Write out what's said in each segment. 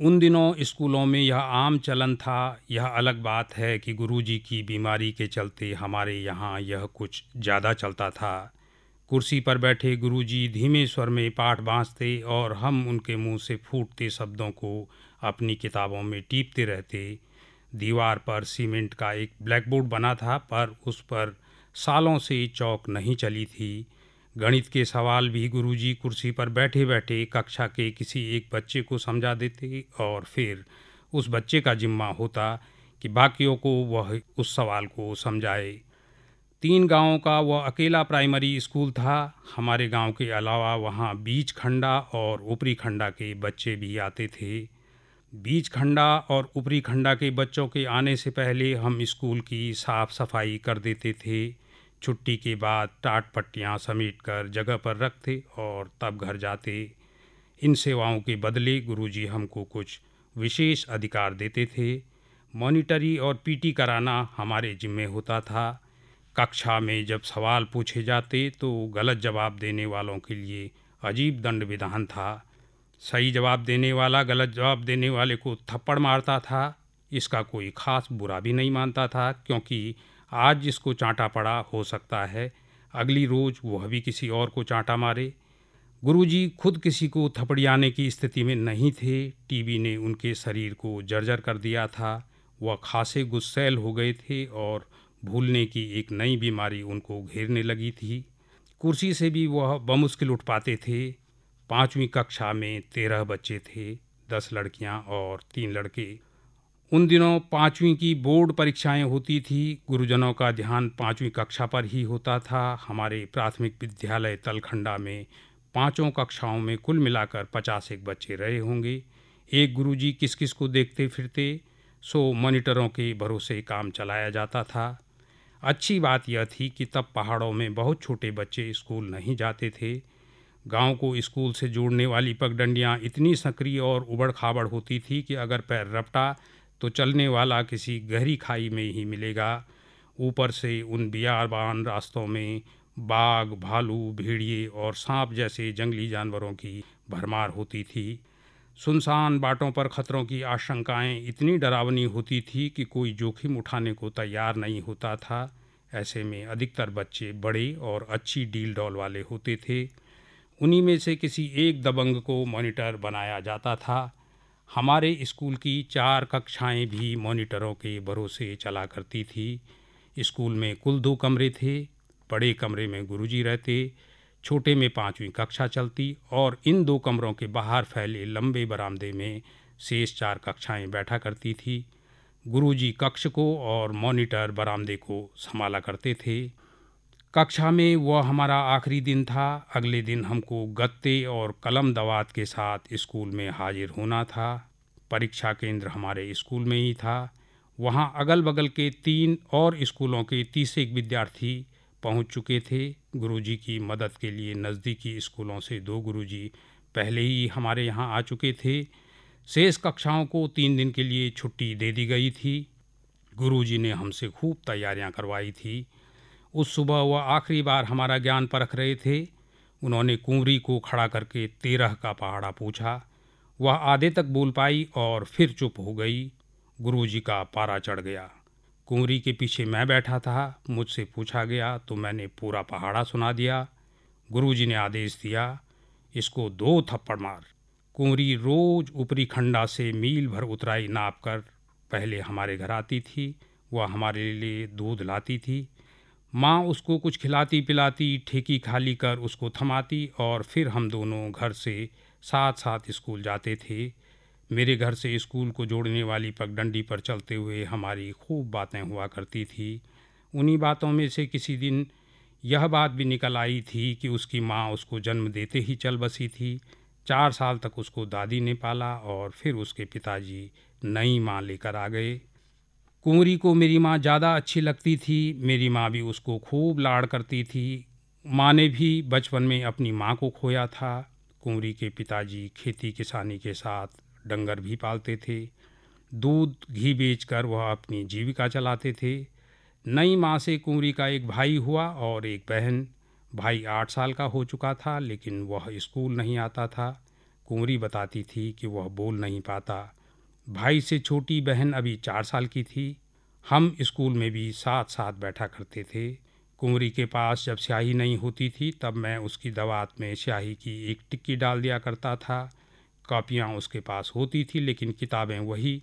उन दिनों स्कूलों में यह आम चलन था यह अलग बात है कि गुरुजी की बीमारी के चलते हमारे यहाँ यह कुछ ज़्यादा चलता था कुर्सी पर बैठे गुरुजी धीमे स्वर में पाठ बाँसते और हम उनके मुंह से फूटते शब्दों को अपनी किताबों में टीपते रहते दीवार पर सीमेंट का एक ब्लैकबोर्ड बना था पर उस पर सालों से चौक नहीं चली थी गणित के सवाल भी गुरुजी कुर्सी पर बैठे बैठे कक्षा के किसी एक बच्चे को समझा देते और फिर उस बच्चे का जिम्मा होता कि बाकियों को वह उस सवाल को समझाए तीन गांवों का वह अकेला प्राइमरी स्कूल था हमारे गांव के अलावा वहां बीच खंडा और ऊपरी खंडा के बच्चे भी आते थे बीच खंडा और ऊपरी खंडा के बच्चों के आने से पहले हम स्कूल की साफ़ सफाई कर देते थे छुट्टी के बाद टाट पट्टियाँ समेट कर जगह पर रखते और तब घर जाते इन सेवाओं के बदले गुरुजी हमको कुछ विशेष अधिकार देते थे मॉनिटरी और पीटी कराना हमारे जिम्मे होता था कक्षा में जब सवाल पूछे जाते तो गलत जवाब देने वालों के लिए अजीब दंड विधान था सही जवाब देने वाला गलत जवाब देने वाले को थप्पड़ मारता था इसका कोई ख़ास बुरा भी नहीं मानता था क्योंकि आज जिसको चांटा पड़ा हो सकता है अगली रोज वह भी किसी और को चांटा मारे गुरुजी खुद किसी को थपड़ियाने की स्थिति में नहीं थे टीबी ने उनके शरीर को जर्जर कर दिया था वह खासे गुस्सैल हो गए थे और भूलने की एक नई बीमारी उनको घेरने लगी थी कुर्सी से भी वह बमुश्किल उठ पाते थे पाँचवीं कक्षा में तेरह बच्चे थे दस लड़कियां और तीन लड़के उन दिनों पाँचवीं की बोर्ड परीक्षाएं होती थी गुरुजनों का ध्यान पाँचवीं कक्षा पर ही होता था हमारे प्राथमिक विद्यालय तलखंडा में पांचों कक्षाओं में कुल मिलाकर पचास एक बच्चे रहे होंगे एक गुरुजी किस किस को देखते फिरते सो मॉनिटरों के भरोसे काम चलाया जाता था अच्छी बात यह थी कि तब पहाड़ों में बहुत छोटे बच्चे स्कूल नहीं जाते थे गांव को स्कूल से जोड़ने वाली पगडंडियाँ इतनी सक्रिय और उबड़ खाबड़ होती थी कि अगर पैर रपटा तो चलने वाला किसी गहरी खाई में ही मिलेगा ऊपर से उन बियाबान रास्तों में बाघ भालू भेड़िए और सांप जैसे जंगली जानवरों की भरमार होती थी सुनसान बाटों पर खतरों की आशंकाएं इतनी डरावनी होती थी कि कोई जोखिम उठाने को तैयार नहीं होता था ऐसे में अधिकतर बच्चे बड़े और अच्छी डील डॉल वाले होते थे उन्हीं में से किसी एक दबंग को मॉनिटर बनाया जाता था हमारे स्कूल की चार कक्षाएं भी मॉनिटरों के भरोसे चला करती थी स्कूल में कुल दो कमरे थे बड़े कमरे में गुरुजी रहते छोटे में पाँचवीं कक्षा चलती और इन दो कमरों के बाहर फैले लंबे बरामदे में शेष चार कक्षाएं बैठा करती थी गुरुजी कक्ष को और मॉनिटर बरामदे को संभाला करते थे कक्षा में वह हमारा आखिरी दिन था अगले दिन हमको गत्ते और कलम दवात के साथ स्कूल में हाजिर होना था परीक्षा केंद्र हमारे स्कूल में ही था वहाँ अगल बगल के तीन और स्कूलों के तीस एक विद्यार्थी पहुँच चुके थे गुरुजी की मदद के लिए नज़दीकी स्कूलों से दो गुरुजी पहले ही हमारे यहाँ आ चुके थे शेष कक्षाओं को तीन दिन के लिए छुट्टी दे दी गई थी गुरुजी ने हमसे खूब तैयारियाँ करवाई थी उस सुबह वह आखिरी बार हमारा ज्ञान परख रहे थे उन्होंने कुंवरी को खड़ा करके तेरह का पहाड़ा पूछा वह आधे तक बोल पाई और फिर चुप हो गई गुरु जी का पारा चढ़ गया कुंवरी के पीछे मैं बैठा था मुझसे पूछा गया तो मैंने पूरा पहाड़ा सुना दिया गुरु जी ने आदेश दिया इसको दो थप्पड़ मार कुंवरी रोज ऊपरी खंडा से मील भर उतराई नाप कर पहले हमारे घर आती थी वह हमारे लिए दूध लाती थी माँ उसको कुछ खिलाती पिलाती ठेकी खाली कर उसको थमाती और फिर हम दोनों घर से साथ साथ स्कूल जाते थे मेरे घर से स्कूल को जोड़ने वाली पगडंडी पर चलते हुए हमारी खूब बातें हुआ करती थी उन्हीं बातों में से किसी दिन यह बात भी निकल आई थी कि उसकी माँ उसको जन्म देते ही चल बसी थी चार साल तक उसको दादी ने पाला और फिर उसके पिताजी नई माँ लेकर आ गए कुंवरी को मेरी माँ ज़्यादा अच्छी लगती थी मेरी माँ भी उसको खूब लाड़ करती थी माँ ने भी बचपन में अपनी माँ को खोया था कुंवरी के पिताजी खेती किसानी के साथ डंगर भी पालते थे दूध घी बेचकर वह अपनी जीविका चलाते थे नई माँ से कुंवरी का एक भाई हुआ और एक बहन भाई आठ साल का हो चुका था लेकिन वह स्कूल नहीं आता था कुंवरी बताती थी कि वह बोल नहीं पाता भाई से छोटी बहन अभी चार साल की थी हम स्कूल में भी साथ साथ बैठा करते थे कुंवरी के पास जब स्याही नहीं होती थी तब मैं उसकी दवात में स्याही की एक टिक्की डाल दिया करता था कापियाँ उसके पास होती थी लेकिन किताबें वही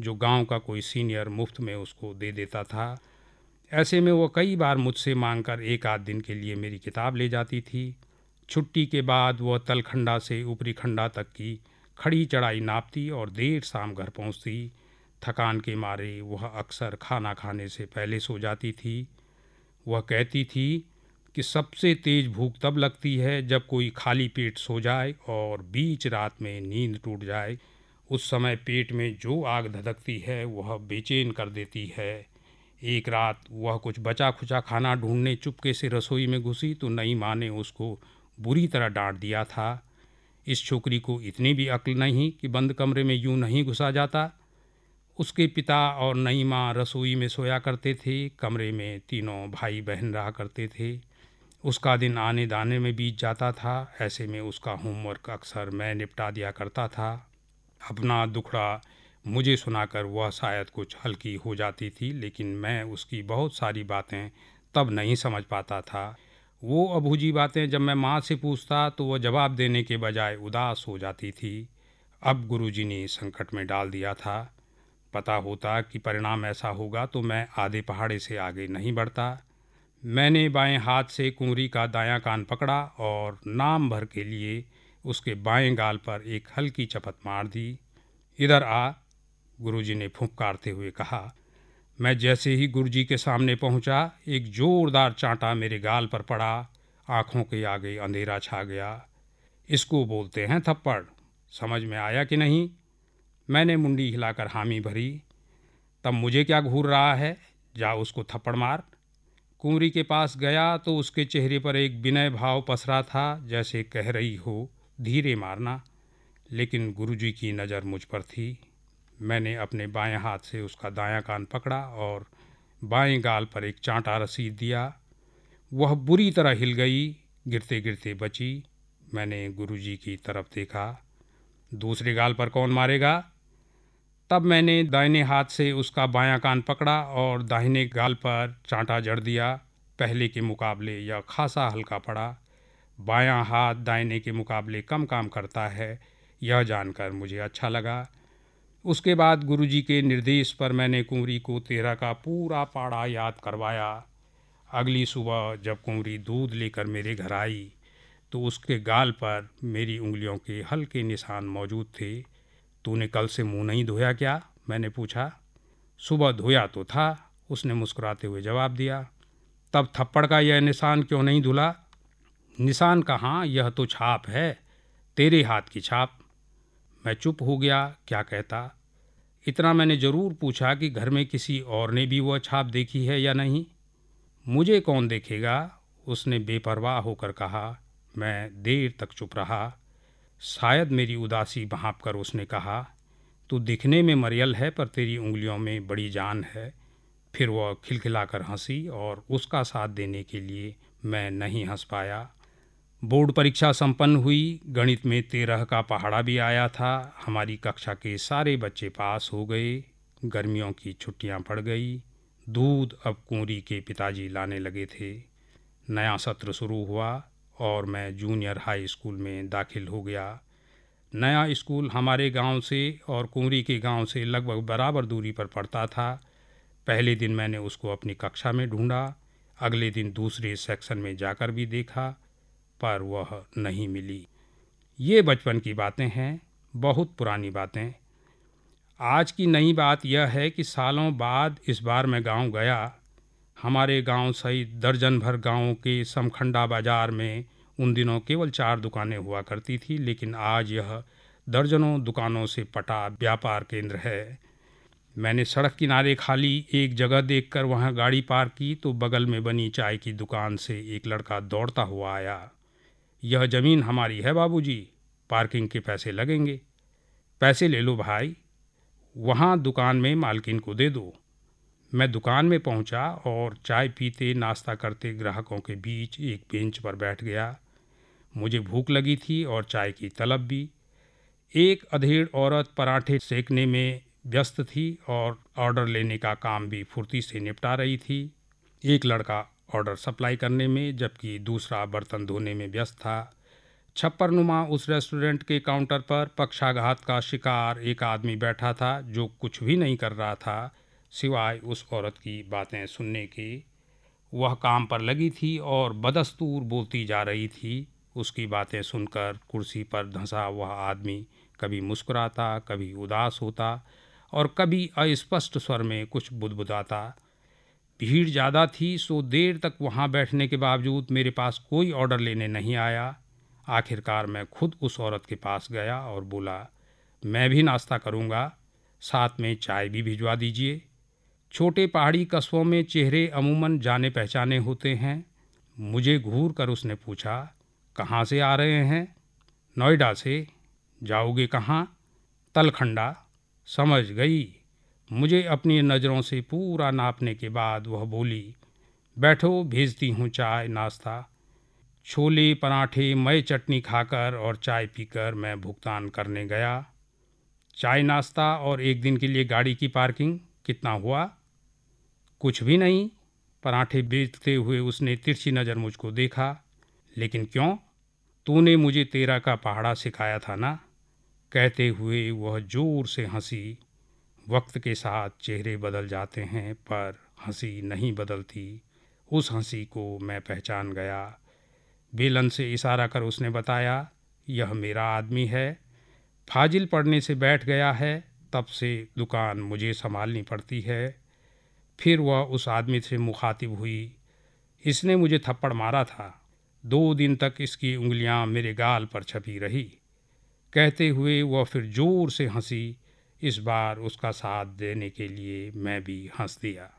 जो गांव का कोई सीनियर मुफ्त में उसको दे देता था ऐसे में वो कई बार मुझसे मांगकर एक आध दिन के लिए मेरी किताब ले जाती थी छुट्टी के बाद वह तलखंडा से ऊपरी खंडा तक की खड़ी चढ़ाई नापती और देर शाम घर पहुंचती थकान के मारे वह अक्सर खाना खाने से पहले सो जाती थी वह कहती थी कि सबसे तेज़ भूख तब लगती है जब कोई खाली पेट सो जाए और बीच रात में नींद टूट जाए उस समय पेट में जो आग धधकती है वह बेचैन कर देती है एक रात वह कुछ बचा खुचा खाना ढूंढने चुपके से रसोई में घुसी तो नई माँ ने उसको बुरी तरह डांट दिया था इस छोकरी को इतनी भी अक्ल नहीं कि बंद कमरे में यूं नहीं घुसा जाता उसके पिता और नई माँ रसोई में सोया करते थे कमरे में तीनों भाई बहन रहा करते थे उसका दिन आने दाने में बीत जाता था ऐसे में उसका होमवर्क अक्सर मैं निपटा दिया करता था अपना दुखड़ा मुझे सुनाकर वह शायद कुछ हल्की हो जाती थी लेकिन मैं उसकी बहुत सारी बातें तब नहीं समझ पाता था वो अबूझी बातें जब मैं माँ से पूछता तो वह जवाब देने के बजाय उदास हो जाती थी अब गुरुजी ने संकट में डाल दिया था पता होता कि परिणाम ऐसा होगा तो मैं आधे पहाड़े से आगे नहीं बढ़ता मैंने बाएं हाथ से कुंवरी का दायां कान पकड़ा और नाम भर के लिए उसके बाएं गाल पर एक हल्की चपत मार दी इधर आ गुरुजी ने फुंककारते हुए कहा मैं जैसे ही गुरु जी के सामने पहुंचा, एक जोरदार चांटा मेरे गाल पर पड़ा आंखों के आगे अंधेरा छा गया इसको बोलते हैं थप्पड़ समझ में आया कि नहीं मैंने मुंडी हिलाकर हामी भरी तब मुझे क्या घूर रहा है जा उसको थप्पड़ मार कुंवरी के पास गया तो उसके चेहरे पर एक विनय भाव पसरा था जैसे कह रही हो धीरे मारना लेकिन गुरुजी की नज़र मुझ पर थी मैंने अपने बाएं हाथ से उसका दायां कान पकड़ा और बाएं गाल पर एक चांटा रसीद दिया वह बुरी तरह हिल गई गिरते गिरते बची मैंने गुरुजी की तरफ देखा दूसरे गाल पर कौन मारेगा तब मैंने दाहिने हाथ से उसका बायां कान पकड़ा और दाहिने गाल पर चांटा जड़ दिया पहले के मुकाबले यह खासा हल्का पड़ा बायां हाथ दाहिने के मुकाबले कम काम करता है यह जानकर मुझे अच्छा लगा उसके बाद गुरुजी के निर्देश पर मैंने कुंवरी को तेरा का पूरा पाड़ा याद करवाया अगली सुबह जब कुंवरी दूध लेकर मेरे घर आई तो उसके गाल पर मेरी उंगलियों के हल्के निशान मौजूद थे तूने कल से मुंह नहीं धोया क्या मैंने पूछा सुबह धोया तो था उसने मुस्कुराते हुए जवाब दिया तब थप्पड़ का यह निशान क्यों नहीं धुला निशान कहाँ यह तो छाप है तेरे हाथ की छाप मैं चुप हो गया क्या कहता इतना मैंने ज़रूर पूछा कि घर में किसी और ने भी वह छाप देखी है या नहीं मुझे कौन देखेगा उसने बेपरवाह होकर कहा मैं देर तक चुप रहा शायद मेरी उदासी भाँप कर उसने कहा तू दिखने में मरियल है पर तेरी उंगलियों में बड़ी जान है फिर वह खिलखिलाकर हंसी और उसका साथ देने के लिए मैं नहीं हंस पाया बोर्ड परीक्षा संपन्न हुई गणित में तेरह का पहाड़ा भी आया था हमारी कक्षा के सारे बच्चे पास हो गए गर्मियों की छुट्टियां पड़ गई दूध अब कुंरी के पिताजी लाने लगे थे नया सत्र शुरू हुआ और मैं जूनियर हाई स्कूल में दाखिल हो गया नया स्कूल हमारे गांव से और कुंवरी के गांव से लगभग बराबर दूरी पर पड़ता था पहले दिन मैंने उसको अपनी कक्षा में ढूंढा अगले दिन दूसरे सेक्शन में जाकर भी देखा पर वह नहीं मिली ये बचपन की बातें हैं बहुत पुरानी बातें आज की नई बात यह है कि सालों बाद इस बार मैं गांव गया हमारे गांव सहित दर्जन भर गांवों के समखंडा बाज़ार में उन दिनों केवल चार दुकानें हुआ करती थी लेकिन आज यह दर्जनों दुकानों से पटा व्यापार केंद्र है मैंने सड़क किनारे खाली एक जगह देखकर वहां गाड़ी पार की तो बगल में बनी चाय की दुकान से एक लड़का दौड़ता हुआ आया यह ज़मीन हमारी है बाबूजी पार्किंग के पैसे लगेंगे पैसे ले लो भाई वहाँ दुकान में मालकिन को दे दो मैं दुकान में पहुँचा और चाय पीते नाश्ता करते ग्राहकों के बीच एक बेंच पर बैठ गया मुझे भूख लगी थी और चाय की तलब भी एक अधेड़ औरत पराठे सेकने में व्यस्त थी और ऑर्डर लेने का काम भी फुर्ती से निपटा रही थी एक लड़का ऑर्डर सप्लाई करने में जबकि दूसरा बर्तन धोने में व्यस्त था छप्पर नुमा उस रेस्टोरेंट के काउंटर पर पक्षाघात का शिकार एक आदमी बैठा था जो कुछ भी नहीं कर रहा था सिवाय उस औरत की बातें सुनने के वह काम पर लगी थी और बदस्तूर बोलती जा रही थी उसकी बातें सुनकर कुर्सी पर धंसा वह आदमी कभी मुस्कुराता कभी उदास होता और कभी अस्पष्ट स्वर में कुछ बुदबुदाता भीड़ ज़्यादा थी सो देर तक वहाँ बैठने के बावजूद मेरे पास कोई ऑर्डर लेने नहीं आया आखिरकार मैं खुद उस औरत के पास गया और बोला मैं भी नाश्ता करूँगा साथ में चाय भी भिजवा दीजिए छोटे पहाड़ी कस्बों में चेहरे अमूमन जाने पहचाने होते हैं मुझे घूर कर उसने पूछा कहाँ से आ रहे हैं नोएडा से जाओगे कहाँ तलखंडा समझ गई मुझे अपनी नज़रों से पूरा नापने के बाद वह बोली बैठो भेजती हूँ चाय नाश्ता छोले पराठे मई चटनी खाकर और चाय पीकर मैं भुगतान करने गया चाय नाश्ता और एक दिन के लिए गाड़ी की पार्किंग कितना हुआ कुछ भी नहीं पराठे बेचते हुए उसने तिरछी नज़र मुझको देखा लेकिन क्यों तूने मुझे तेरा का पहाड़ा सिखाया था ना कहते हुए वह ज़ोर से हंसी वक्त के साथ चेहरे बदल जाते हैं पर हंसी नहीं बदलती उस हंसी को मैं पहचान गया बेलन से इशारा कर उसने बताया यह मेरा आदमी है फाजिल पड़ने से बैठ गया है तब से दुकान मुझे संभालनी पड़ती है फिर वह उस आदमी से मुखातिब हुई इसने मुझे थप्पड़ मारा था दो दिन तक इसकी उंगलियां मेरे गाल पर छपी रही कहते हुए वह फिर ज़ोर से हंसी इस बार उसका साथ देने के लिए मैं भी हंस दिया